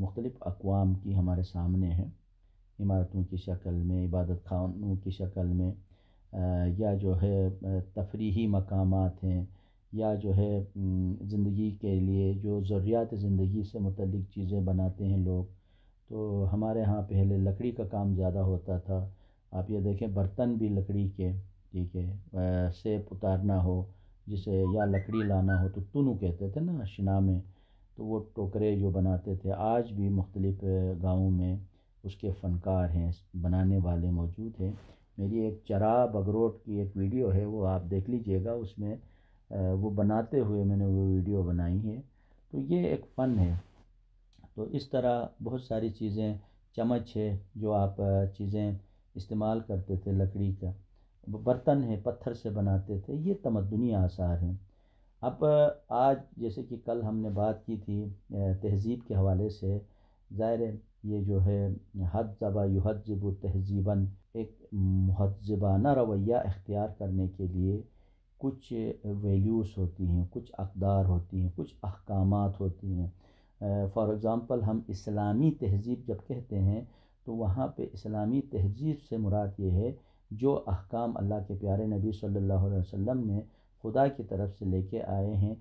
मुख्तलिफ़ अकवाम की हमारे सामने हैं इमारतों की शक्ल में इबादत खानों की शक्ल में या जो है तफरीही मकाम हैं या जो है ज़िंदगी के लिए जो ज़रूरियात ज़िंदगी से मतलब चीज़ें बनाते हैं लोग तो हमारे यहाँ पहले लकड़ी का काम ज़्यादा होता था आप ये देखें बर्तन भी लकड़ी के ठीक है सेब उतारना हो जिसे या लकड़ी लाना हो तो तुनु कहते थे ना शिना में तो वो टोकरे जो बनाते थे आज भी मुख्तलिफ़ गाँव में उसके फ़नकार हैं बनाने वाले मौजूद हैं मेरी एक चरा बगरोट की एक वीडियो है वो आप देख लीजिएगा उसमें वो बनाते हुए मैंने वो वीडियो बनाई है तो ये एक फ़न है तो इस तरह बहुत सारी चीज़ें चमच है जो आप चीज़ें इस्तेमाल करते थे लकड़ी का बर्तन है पत्थर से बनाते थे ये तमदनी आसार हैं अब आज जैसे कि कल हमने बात की थी तहज़ीब के हवाले से ज़ाहिर ये जो है हद जबा युहजब तहज़ीबन एक महजबाना रवैया अख्तियार करने के लिए कुछ वैल्यूज़ होती हैं कुछ अकदार होती हैं कुछ अहकाम होती हैं फ़ॉर एग्ज़ाम्पल हम इस्लामी तहजीब जब कहते हैं तो वहाँ पे इस्लामी तहजीब से मुराद ये है जो अहकाम अल्लाह के प्यारे नबी सल्लल्लाहु अलैहि वसल्लम ने खुदा की तरफ से लेके आए हैं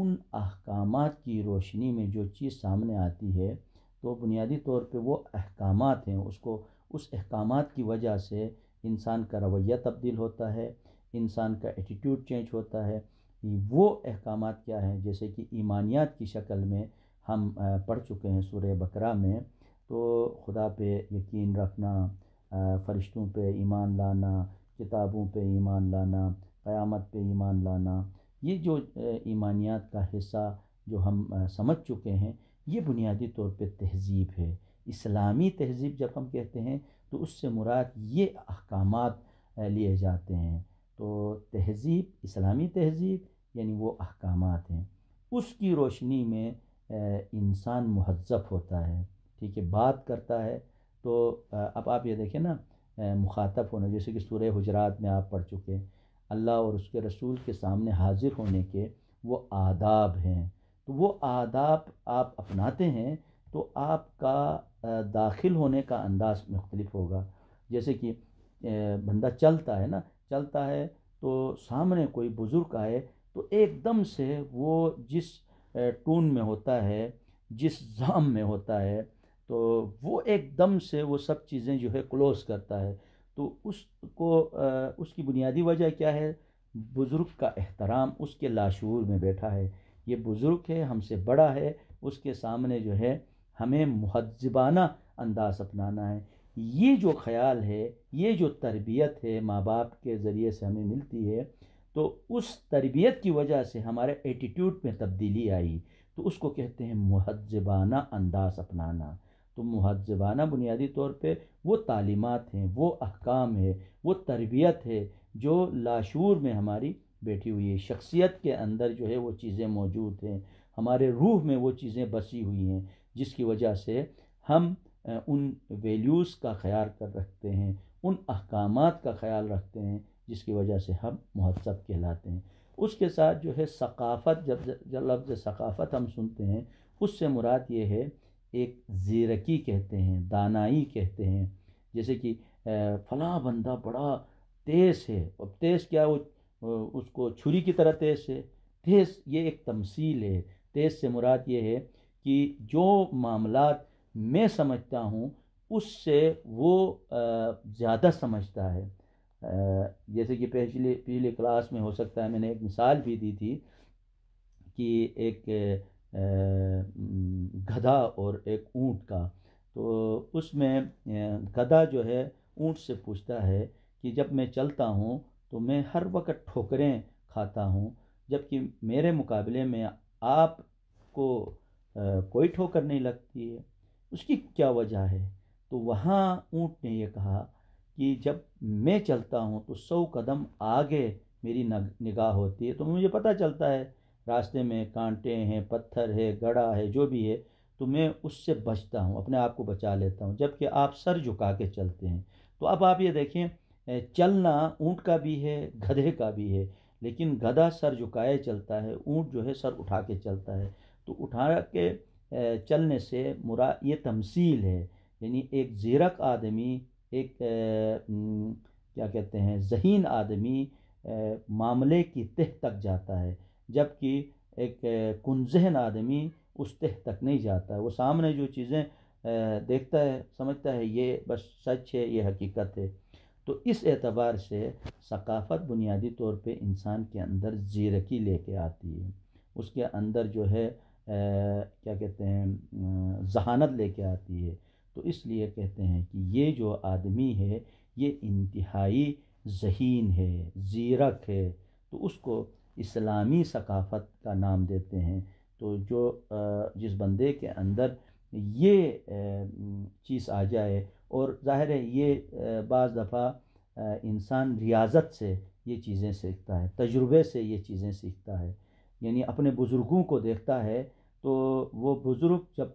उन अहकाम की रोशनी में जो चीज़ सामने आती है तो बुनियादी तौर पे वो अहकाम हैं उसको उस अहकाम की वजह से इंसान का रवैया तब्दील होता है इंसान का एटीट्यूड चेंज होता है वो अहकाम क्या हैं जैसे कि ईमानियात की शक्ल में हम पढ़ चुके हैं सूर्य बकरा में तो खुदा पे यकीन रखना फ़रिश्तों पे ईमान लाना किताबों पे ईमान लाना क़यामत पे ईमान लाना ये जो ईमानियात का हिस्सा जो हम समझ चुके हैं ये बुनियादी तौर पे तहज़ीब है इस्लामी तहज़ीब जब हम कहते हैं तो उससे मुराद ये अहकाम लिए जाते हैं तो तहज़ीब इस्लामी तहज़ीब यानी वो अहकाम हैं उसकी रोशनी में इंसान महजब होता है ठीक है बात करता है तो अब आप ये देखें ना मुखातब होना जैसे कि सूर्य हजरात में आप पढ़ चुके हैं अल्लाह और उसके रसूल के सामने हाजिर होने के वो आदाब हैं तो वो आदाब आप अपनाते हैं तो आपका दाखिल होने का अंदाज़ मुख्तलिफ होगा जैसे कि बंदा चलता है ना चलता है तो सामने कोई बुज़ुर्ग आए तो एकदम से वो जिस टून में होता है जिस जाम में होता है तो वो एकदम से वो सब चीज़ें जो है क्लोज़ करता है तो उसको उसकी बुनियादी वजह क्या है बुज़ुर्ग का एहतराम उसके लाशूर में बैठा है ये बुज़ुर्ग है हमसे बड़ा है उसके सामने जो है हमें महजबाना अंदाज़ अपनाना है ये जो ख्याल है ये जो तरबियत है माँ बाप के ज़रिए से हमें मिलती है तो उस तरबियत की वजह से हमारे एटीट्यूड में तब्दीली आई तो उसको कहते हैं महजबाना अंदाज़ अपनाना तो मुहजबाना बुनियादी तौर पर वो तालीमत हैं वो अहकाम है वो तरबियत है जो लाशूर में हमारी बैठी हुई है शख्सियत के अंदर जो है वो चीज़ें मौजूद हैं हमारे रूह में वो चीज़ें बसी हुई हैं जिसकी वजह से हम उन वैल्यूज़ का ख्याल कर रखते हैं उन अहकाम का ख्याल रखते हैं जिसकी वजह से हम महजब कहलाते हैं उसके साथ जो है सकाफ़त जब जब लफ्ज़ सकाफ़त हम सुनते हैं उससे मुराद ये है एक ज़ीरकी कहते हैं दानाई कहते हैं जैसे कि फला बंदा बड़ा तेज़ है अब तेज़ क्या वो उसको छुरी की तरह तेज़ है तेज़ ये एक तमसील है तेज़ से मुराद ये है कि जो मामला मैं समझता हूँ उससे वो ज़्यादा समझता है जैसे कि पिछले पिछले क्लास में हो सकता है मैंने एक मिसाल भी दी थी कि एक गधा और एक ऊँट का तो उसमें गधा जो है ऊँट से पूछता है कि जब मैं चलता हूँ तो मैं हर वक्त ठोकरें खाता हूँ जबकि मेरे मुकाबले में आप को कोई ठोकर नहीं लगती है उसकी क्या वजह है तो वहाँ ऊँट ने यह कहा कि जब मैं चलता हूँ तो सौ कदम आगे मेरी निगाह होती है तो मुझे पता चलता है रास्ते में कांटे हैं पत्थर है गड़ा है जो भी है तो मैं उससे बचता हूँ अपने आप को बचा लेता हूँ जबकि आप सर झुका के चलते हैं तो अब आप ये देखें चलना ऊँट का भी है गधे का भी है लेकिन गधा सर झुकाए चलता है ऊँट जो है सर उठा के चलता है तो उठा के चलने से मुरा ये तमसील है यानी एक ज़ीरक आदमी एक क्या कहते हैं जहीन आदमी मामले की तह तक जाता है जबकि एक कुंजहन आदमी उस तह तक नहीं जाता वो सामने जो चीज़ें देखता है समझता है ये बस सच है ये हकीकत है तो इस एतबार से सकाफ़त बुनियादी तौर पे इंसान के अंदर जीरकी लेके आती है उसके अंदर जो है आ, क्या कहते हैं जहानत लेके आती है तो इसलिए कहते हैं कि ये जो आदमी है ये इंतहाई जहीन है ज़ीरक है तो उसको इस्लामी सकाफ़त का नाम देते हैं तो जो जिस बंदे के अंदर ये चीज़ आ जाए और ज़ाहिर है ये बज़ दफ़ा इंसान रियाजत से ये चीज़ें सीखता है तजुर्बे से ये चीज़ें सीखता है यानी अपने बुज़ुर्गों को देखता है तो वो बुज़ुर्ग जब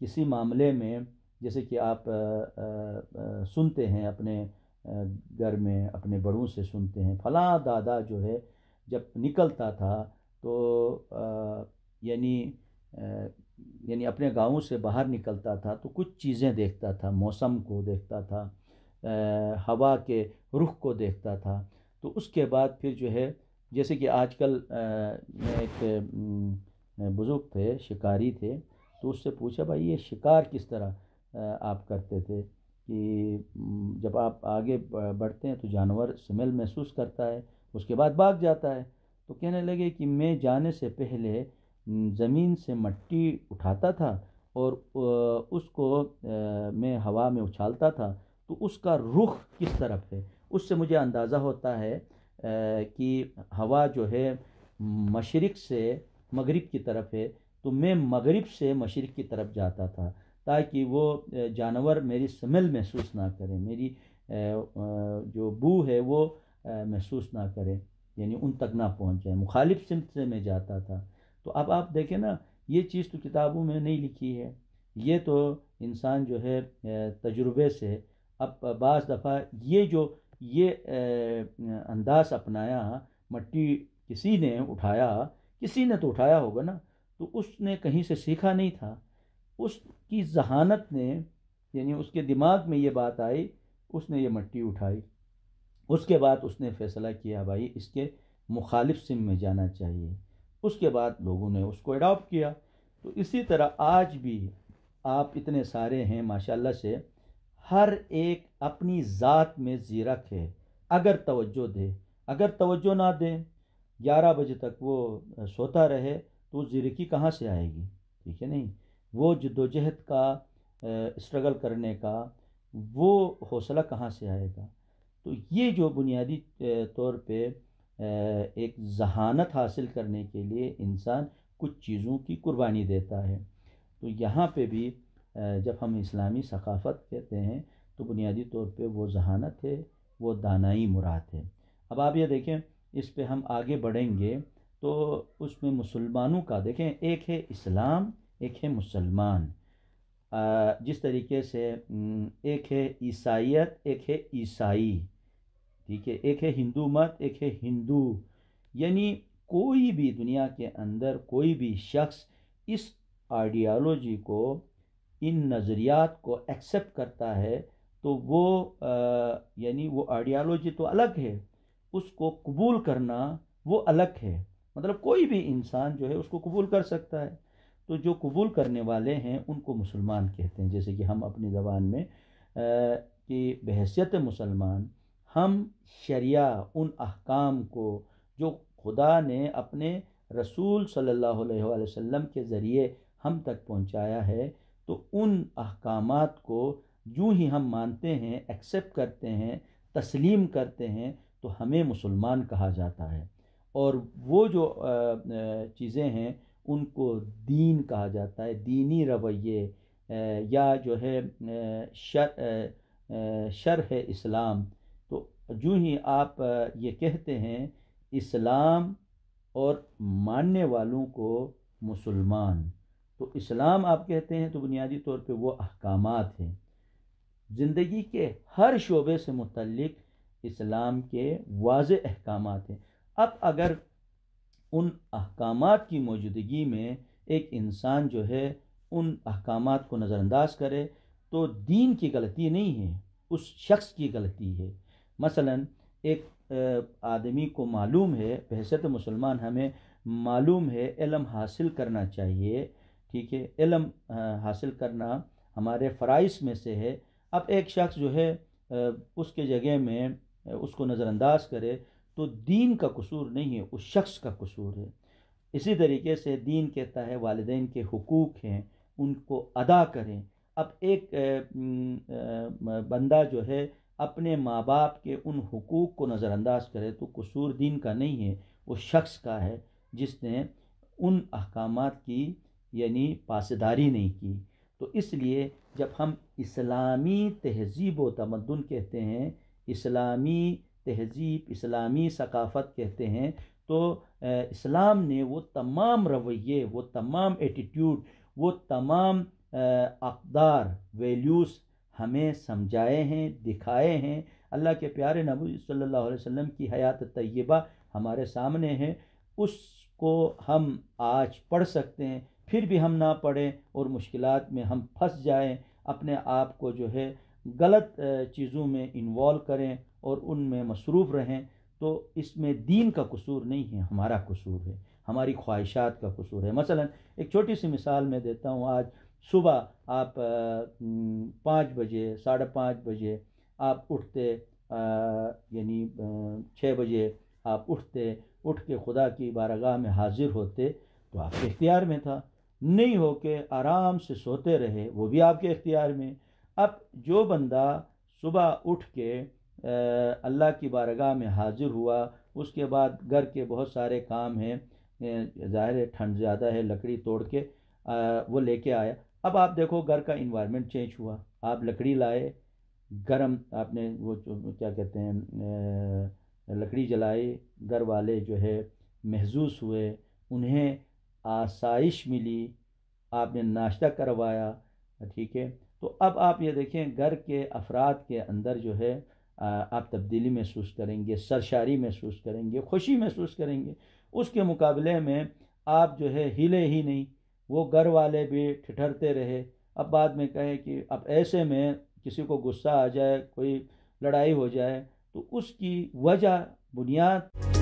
किसी मामले में जैसे कि आप आ, आ, सुनते हैं अपने घर में अपने बड़ों से सुनते हैं फला दादा जो है जब निकलता था तो यानी यानी अपने गाँव से बाहर निकलता था तो कुछ चीज़ें देखता था मौसम को देखता था आ, हवा के रुख को देखता था तो उसके बाद फिर जो है जैसे कि आजकल एक बुज़ुर्ग थे शिकारी थे तो उससे पूछा भाई ये शिकार किस तरह आप करते थे कि जब आप आगे बढ़ते हैं तो जानवर स्मेल महसूस करता है उसके बाद भाग जाता है तो कहने लगे कि मैं जाने से पहले ज़मीन से मट्टी उठाता था और उसको मैं हवा में उछालता था तो उसका रुख किस तरफ है उससे मुझे अंदाज़ा होता है कि हवा जो है मशरक़ से मगरिब की तरफ है तो मैं मगरिब से मशरक़ की तरफ जाता था ताकि वो जानवर मेरी स्मेल महसूस ना करें मेरी जो बू है वो महसूस ना करें यानी उन तक ना पहुँच जाए मुखालिफ सिमत से मैं जाता था तो अब आप देखें ना ये चीज़ तो किताबों में नहीं लिखी है ये तो इंसान जो है तजुर्बे से अब बज़ दफ़ा ये जो ये अंदाज़ अपनाया मट्टी किसी ने उठाया किसी ने तो उठाया होगा ना तो उसने कहीं से सीखा नहीं था उसकी जहानत ने यानी उसके दिमाग में ये बात आई उसने ये मट्टी उठाई उसके बाद उसने फ़ैसला किया भाई इसके मुखालिफ सिम में जाना चाहिए उसके बाद लोगों ने उसको अडॉप्ट किया तो इसी तरह आज भी आप इतने सारे हैं माशाल्लाह से हर एक अपनी ज़ात में ज़ीरक है अगर तवज्जो दे अगर तवज्जो ना दे ग्यारह बजे तक वो सोता रहे तो ज़ीरक़ी कहाँ से आएगी ठीक है नहीं वो जदोजहद का स्ट्रगल करने का वो हौसला कहाँ से आएगा तो ये जो बुनियादी तौर पे एक जहानत हासिल करने के लिए इंसान कुछ चीज़ों की कुर्बानी देता है तो यहाँ पे भी जब हम इस्लामी सकाफ़त कहते हैं तो बुनियादी तौर पे वो जहानत है वो दानाई मुराद है अब आप ये देखें इस पे हम आगे बढ़ेंगे तो उसमें मुसलमानों का देखें एक है इस्लाम एक है मुसलमान जिस तरीके से एक है ईसाइत एक है ईसाई ठीक है एक है हिंदू मत एक है हिंदू यानी कोई भी दुनिया के अंदर कोई भी शख्स इस आइडियालॉजी को इन नज़रियात को एक्सेप्ट करता है तो वो यानी वो आइडियालॉजी तो अलग है उसको कबूल करना वो अलग है मतलब कोई भी इंसान जो है उसको कबूल कर सकता है तो जो कबूल करने वाले हैं उनको मुसलमान कहते हैं जैसे कि हम अपनी ज़बान में आ, कि बहसीत मुसलमान हम शरिया उन अहकाम को जो खुदा ने अपने रसूल सल्लल्लाहु अलैहि वसल्लम के ज़रिए हम तक पहुंचाया है तो उन अहकाम को यूँ ही हम मानते हैं एक्सेप्ट करते हैं तस्लीम करते हैं तो हमें मुसलमान कहा जाता है और वो जो चीज़ें हैं उनको दीन कहा जाता है दीनी रवैये या जो है शर शर है इस्लाम जो ही आप ये कहते हैं इस्लाम और मानने वालों को मुसलमान तो इस्लाम आप कहते हैं तो बुनियादी तौर पे वो अहकाम हैं ज़िंदगी के हर शोबे से मुतलक इस्लाम के वाज अहकाम हैं अब अगर उन अहकाम की मौजूदगी में एक इंसान जो है उन अहकाम को नज़रअंदाज करे तो दीन की गलती नहीं है उस शख्स की गलती है मसलन एक आदमी को मालूम है बहसत मुसलमान हमें मालूम है इलम हासिल करना चाहिए ठीक है इलम हासिल करना हमारे फ़राइज में से है अब एक शख्स जो है उसके जगह में उसको नज़रअंदाज करे तो दीन का कसूर नहीं है उस शख्स का कसूर है इसी तरीके से दीन कहता है वालदेन के हकूक़ हैं उनको अदा करें अब एक बंदा जो है अपने माँ बाप के उन हकूक़ को नज़रअंदाज करे तो कसूर दीन का नहीं है वो शख्स का है जिसने उन अहकाम की यानी पासदारी नहीं की तो इसलिए जब हम इस्लामी तहजीब व तमदन कहते हैं इस्लामी तहजीब इस्लामी सकाफ़त कहते हैं तो इस्लाम ने वो तमाम रवैये वो तमाम एटीट्यूड वो तमाम अकदार वैल्यूज़ हमें समझाए हैं दिखाए हैं अल्लाह के प्यारे नबी सल्लल्लाहु अलैहि वसल्लम की हयात तय्यबा हमारे सामने है उसको हम आज पढ़ सकते हैं फिर भी हम ना पढ़ें और मुश्किल में हम फंस जाएँ अपने आप को जो है गलत चीज़ों में इन्वॉल्व करें और उनमें मसरूफ़ रहें तो इसमें दीन का कसूर नहीं है हमारा कसूर है हमारी ख्वाहिशात का कसूर है मसलन एक छोटी सी मिसाल मैं देता हूँ आज सुबह आप पाँच बजे साढ़े पाँच बजे आप उठते यानी छः बजे आप उठते उठ के खुदा की बारगाह में हाजिर होते तो आपके इख्तियार में था नहीं हो के आराम से सोते रहे वो भी आपके इख्तियार में अब जो बंदा सुबह उठ के अल्लाह की बारगाह में हाजिर हुआ उसके बाद घर के बहुत सारे काम हैं ज़ाहिर है ठंड ज़्यादा है लकड़ी तोड़ के आ, वो लेके आया अब आप देखो घर का इन्वायरमेंट चेंज हुआ आप लकड़ी लाए गरम आपने वो क्या कहते हैं लकड़ी जलाई घर वाले जो है महजूस हुए उन्हें आसाइश मिली आपने नाश्ता करवाया ठीक है तो अब आप ये देखें घर के अफराद के अंदर जो है आप तब्दीली महसूस करेंगे सरशारी महसूस करेंगे खुशी महसूस करेंगे उसके मुकाबले में आप जो है हिले ही नहीं वो घर वाले भी ठिठरते रहे अब बाद में कहें कि अब ऐसे में किसी को गुस्सा आ जाए कोई लड़ाई हो जाए तो उसकी वजह बुनियाद